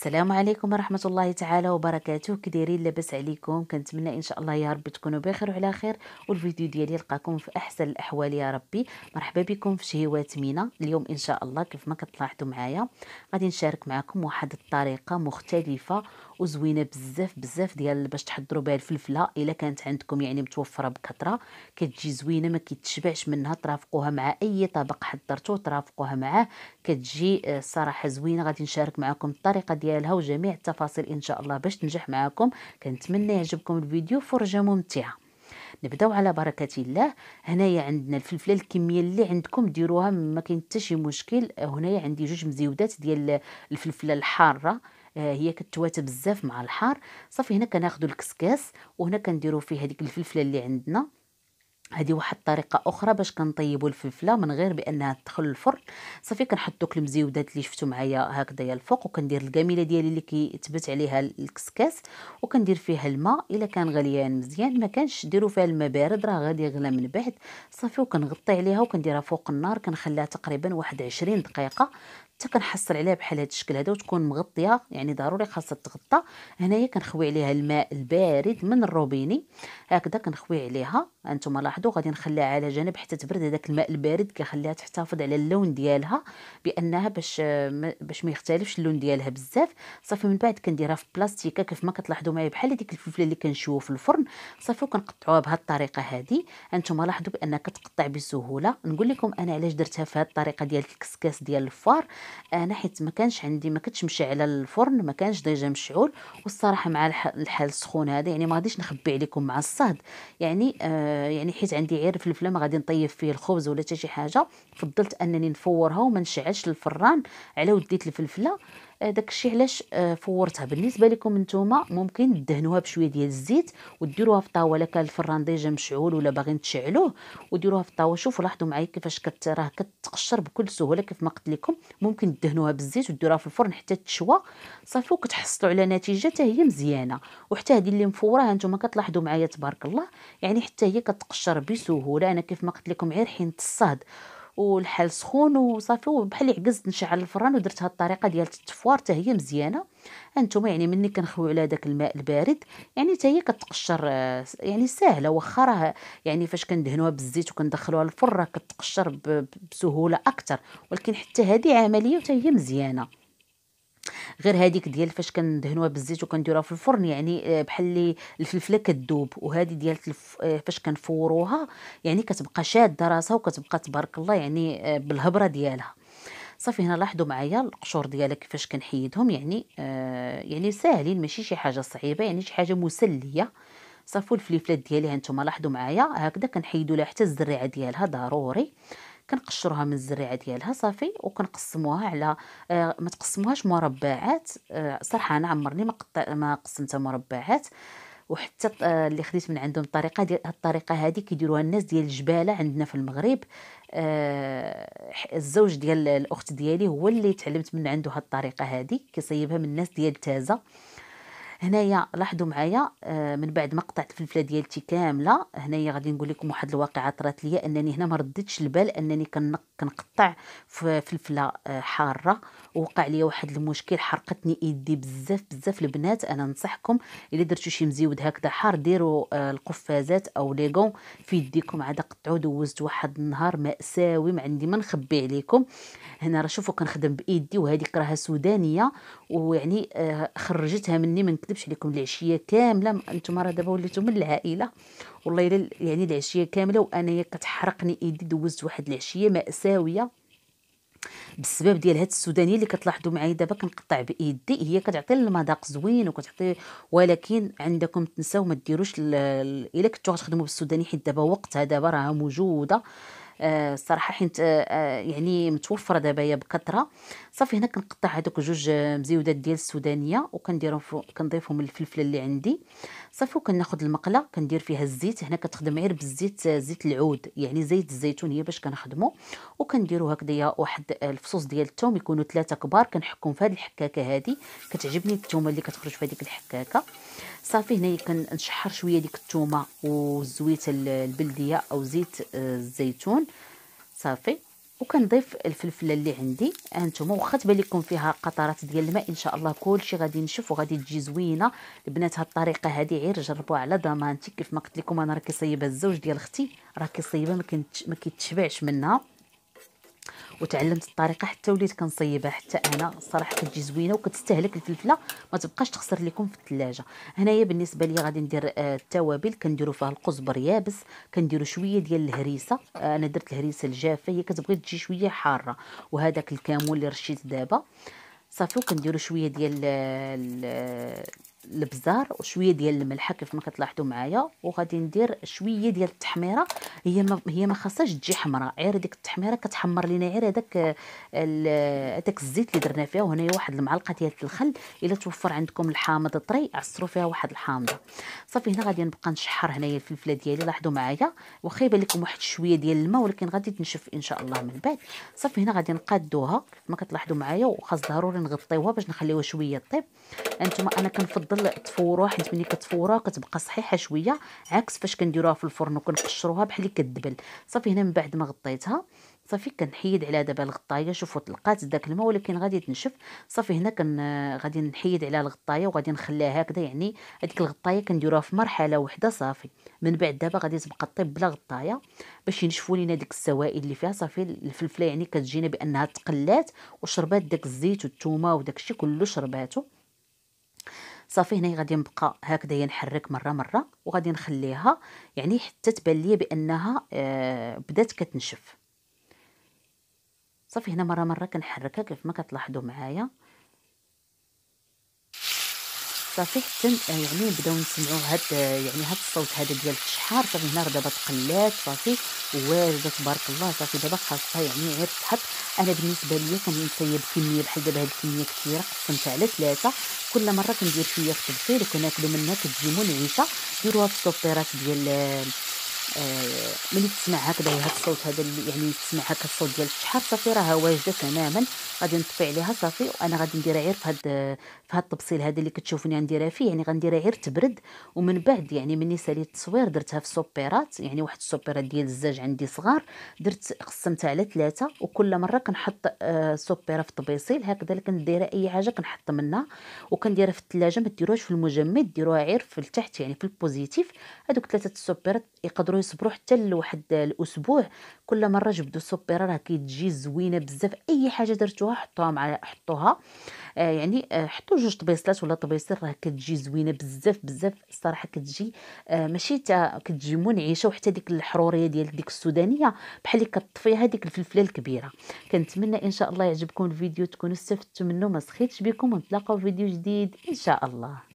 السلام عليكم ورحمه الله تعالى وبركاته كديرين لاباس عليكم كنتمنى ان شاء الله يا رب تكونوا بخير وعلى خير والفيديو ديالي يلقاكم في احسن الاحوال يا ربي مرحبا بكم في شهوات مينا اليوم ان شاء الله كيف ما كتلاحظوا معايا غادي نشارك معكم واحد الطريقه مختلفه وزوينه بزاف بزاف ديال باش تحضروا بها الفلفله الا كانت عندكم يعني متوفره بكثره كتجي زوينه ما كيتشبعش منها ترافقوها مع اي طبق حضرتوه ترافقوها معاه كتجي الصراحه آه، زوينه غادي نشارك معكم الطريقه ديالها وجميع التفاصيل ان شاء الله باش تنجح معكم كنتمنى يعجبكم الفيديو فرجه ممتعه نبداو على بركه الله هنايا عندنا الفلفله الكميه اللي عندكم ديروها ما كاين حتى شي مشكل هنايا عندي جوج مزيودات ديال الفلفله الحاره آه، هي كتواتى بزاف مع الحار صافي هنا كناخذوا الكسكاس وهنا كنديروا فيه هذيك الفلفله اللي عندنا هذه واحد الطريقه اخرى باش كنطيبوا الفلفله من غير بانها تدخل الفرن صافي كنحط دوك المزيودات اللي شفتوا معايا يا الفوق وكندير الكاميله ديالي اللي كيتبت عليها الكسكاس وكندير فيها الماء الا كان غليان مزيان ما كانش ديروا فيها الماء بارد راه غادي يغلى من بعد صافي وكنغطي عليها وكنديرها فوق النار كنخليها تقريبا واحد 20 دقيقه حتى كنحصل عليها بحال هذا الشكل هذا وتكون مغطيه يعني ضروري خاصها تغطى هنايا كنخوي عليها الماء البارد من الروبيني هكذا كنخوي عليها انتم لاحظوا غادي نخليها على جنب حتى تبرد هذاك الماء البارد كيخليها تحتفظ على اللون ديالها بانها باش باش ما يختلفش اللون ديالها بزاف صافي من بعد كنديرها في بلاستيكه كيف ما كتلاحظوا معايا بحال هذيك الفلفله اللي كنشوفوا في الفرن صافي وكنقطعوها بهذه الطريقه هذه انتم لاحظوا بانها كتقطع بسهوله نقول لكم انا علاش درتها في هذه الطريقه ديال الكسكاس ديال الفار انا حيت ما كانش عندي ما كنتش مشعله الفرن ما كانش ديجا مشعول والصراحه مع الحال السخون هذا يعني ما غاديش نخبي عليكم مع الصهد يعني آه يعني حيت عندي عير في الفلام غادي نطيب فيه الخبز ولا حتى شي حاجه فضلت انني نفورها وما نشعلش الفران على وديت الفلفله آه، داك الشيء علاش آه، فورتها بالنسبه لكم نتوما ممكن دهنوها بشويه ديال الزيت وديروها في طاوله كان الفران ديجا مشعول ولا باغيين تشعلوه وديروها في الطاوله شوفوا لاحظوا معايا كيفاش راه كتقشر بكل سهوله كيف ما قلت لكم ممكن دهنوها بالزيت وديروها في الفرن حتى تشوى صافي وكتحصلوا على نتيجه حتى هي مزيانه وحتى هذه اللي مفوره نتوما كتلاحظوا معايا تبارك الله يعني حتى هي كتقشر بسهوله انا كيف ما قلت لكم غير حين الصهد والحال سخون وصافي وبحال عكزت نشعل الفران ودرت هاد الطريقه ديال التفوار حتى هي مزيانه انتم يعني مني كنخويو على داك الماء البارد يعني حتى هي كتقشر آه، يعني ساهله واخا راه يعني فاش كندهنوها بالزيت وكندخلوها للفرن كتقشر بسهوله اكثر ولكن حتى هذه عمليه حتى هي مزيانه غير هذيك ديال فاش كندهنوها بالزيت وكنديروها في الفرن يعني آه، بحال اللي الفلفله كتذوب وهذه ديال آه، فاش كنفوروها يعني كتبقى شاده راسها وكتبقى تبارك الله يعني آه، بالهبره ديالها صافي هنا لاحظوا معايا القشور ديالها كيفاش كنحيدهم يعني آه يعني ساهلين ماشي شي حاجه صعيبه يعني شي حاجه مسليه صافي الفليفلات ديالي هانتوما لاحظوا معايا هكذا كنحيدوا لها حتى الزريعه ديالها ضروري كنقشروها من الزريعه ديالها صافي وكنقسموها على آه ما تقسموهاش مربعات آه صراحه انا عمرني ما ما قسمتها مربعات وحتى آه، اللي خديت من عندهم الطريقه ديال هاد الطريقه هذه كيديروها الناس ديال الجباله عندنا في المغرب آه الزوج ديال الاخت ديالي هو اللي تعلمت من عنده هاد الطريقه هذه كيصيبها من الناس ديال تازه هنايا لاحظوا معايا آه، من بعد ما قطعت الفلفله ديالتي كامله هنايا غادي نقول لكم واحد الواقعه طرات ليا انني هنا ما رديتش البال انني كنقطع فلفله آه، حاره ووقع ليا واحد المشكل حرقتني ايدي بزاف بزاف البنات انا ننصحكم الا درتو شي مزيود هكذا حار ديروا آه، القفازات او ليغون في يديكم عاد قطعوا دوزت واحد النهار ماساوي ما عندي ما نخبي عليكم هنا راه شوفوا كنخدم بايدي وهذيك راها سودانيه ويعني خرجتها مني من نكذبش عليكم العشيه كامله انتم راه دابا وليتو من العائله والله الا يعني العشيه كامله وانايا كتحرقني ايدي دوزت واحد العشيه ماساويه بسبب ديال هاد السودانيه اللي كتلاحظوا معايا دابا كنقطع بايدي هي كتعطي المذاق زوين وكتعطي ولكن عندكم تنساو ما ديروش الا كنتو غتخدموا بالسوداني حيت دابا وقتها دابا راه موجوده الصراحه آه حيت آه،, آه يعني متوفره دابا بكثره صافي هنا كنقطع هذوك جوج مزيودات ديال السودانيه وكنديرهم كنضيفهم الفلفله اللي عندي صافي وكناخذ المقله كندير فيها الزيت هنا كتخدم غير بالزيت زيت العود يعني زيت الزيتون هي باش كنخدمو وكنديروا هكذايا واحد الفصوص ديال الثوم يكونوا ثلاثه كبار كنحكم في هذه الحكاكه هذه كتعجبني الثومه اللي كتخرج في هذيك الحكاكه صافي هنايا كنشحر شويه ديك الثومه والزويته البلديه او زيت آه، الزيتون صافي وكنضيف الفلفله اللي عندي هانتوما آه، واخا تبان لكم فيها قطرات ديال الماء ان شاء الله كلشي غادي نشوف وغادي تجي زوينه البنات هاد الطريقه هادي غير جربوها على ضمانتي كيف ما قلت لكم انا راه كيصيبها الزوج ديال اختي راه كيصيبها ما كيتشبعش منها وتعلمت الطريقه حتى وليت كنصيبها حتى انا صراحه كتجي زوينه وكتستهلك الفلفله ما تبقاش تخسر لكم في الثلاجه هنايا بالنسبه لي غادي ندير آه، التوابل كنديروا فيها القزبر يابس كنديروا شويه ديال الهريسه آه، انا درت الهريسه الجافه هي كتبغي تجي شويه حاره وهذاك الكامون اللي رشيت دابا صافي وكنديروا شويه ديال البزار وشويه ديال الملحه كيف ما كتلاحظوا معايا وغادي ندير شويه ديال التحميره هي ما هي ما خاصهاش تجي حمراء غير ديك التحميره كتحمر لينا غير هذاك هذاك الزيت اللي درنا فيه وهنايا واحد المعلقه ديال الخل الا توفر عندكم الحامض طري عصروا فيها واحد الحامضه صافي هنا غادي نبقى نشحر هنايا الفلفله ديالي لاحظوا معايا واخا يبان لكم واحد شويه ديال الماء ولكن غادي تنشف ان شاء الله من بعد صافي هنا غادي نقادوها ما كتلاحظوا معايا وخاص ضروري نغطيوها باش نخليوها شويه طيب انتما انا كنفضل كتفوروها حيت ملي كتفوروها كتبقى صحيحه شويه عكس فاش كنديروها في الفرن وكنقشروها بحال كدبل صافي هنا من بعد ما غطيتها صافي كنحيد على دابا الغطايه شوفوا طلقات داك الماء ولكن غادي تنشف صافي هنا كن غادي نحيد على الغطايه وغادي نخليها هكذا يعني هذيك الغطايه كنديروها في مرحله وحده صافي من بعد دابا غادي تبقى طيب بلا غطايه باش ينشفوا لينا ديك السوائل اللي فيها صافي الفلفله يعني كتجينا بانها تقلات وشربات داك الزيت والثومه وداك الشيء كله شرباتو صافي هنا غادي نبقى هكذا نحرك مره مره وغادي نخليها يعني حتى تبان لي بانها آه، بدات كتنشف صافي هنا مره مره كنحركها كيف ما كتلاحظوا معايا صافي حتى آه، يعني بداو نسمعوا هاد آه، يعني هاد الصوت هذا ديال الشحار صافي هنا راه دابا تقلات صافي واجده تبارك الله صافي دابا خاصها يعني غير تحط انا بالنسبه ليا كنطيب كميه بحال دابا هاد الكميه كثيره قسمتها على ثلاثه كل مره كندير شويه في التبخير وكناكلو منها كتجي منعشه ديروها في السوبيرات ديال آه، آه، ملي تسمع هكذا هاد الصوت هذا اللي يعني تسمع هكا الصوت ديال الشحاب صافي راها واجده تماما غادي نطفي عليها صافي وانا غادي نديرها غير في فهاد في الطبسيل هذا اللي كتشوفوني غنديرها فيه يعني غنديرها غير تبرد ومن بعد يعني مني ساليت التصوير درتها في سوبيرات يعني واحد السوبيرات ديال الزاج عندي صغار درت قسمتها على ثلاثه وكل مره كنحط سوبيرا آه، سوبيره في طبيصيل هكذا اللي كنديرها اي حاجه كنحط منها وكنديرها في الثلاجه ما ديروهاش في المجمد ديروها غير في التحت يعني في البوزيتيف هذوك ثلاثه السوبيرات يقدروا يقدروا يصبروا حتى لواحد الاسبوع كل مره جبدوا السبيره راه كتجي زوينه بزاف اي حاجه درتوها حطوها مع حطوها آه، يعني آه، حطوا جوج طبيصلات ولا طبيصل راه كتجي زوينه بزاف بزاف الصراحه كتجي آه، ماشي تا كتجي منعشه وحتى ديك الحروريه ديال ديك السودانيه بحال اللي كطفيها ديك الفلفله الكبيره كنتمنى ان شاء الله يعجبكم الفيديو تكونوا استفدتوا منه ما سخيتش بكم ونتلاقاو في فيديو جديد ان شاء الله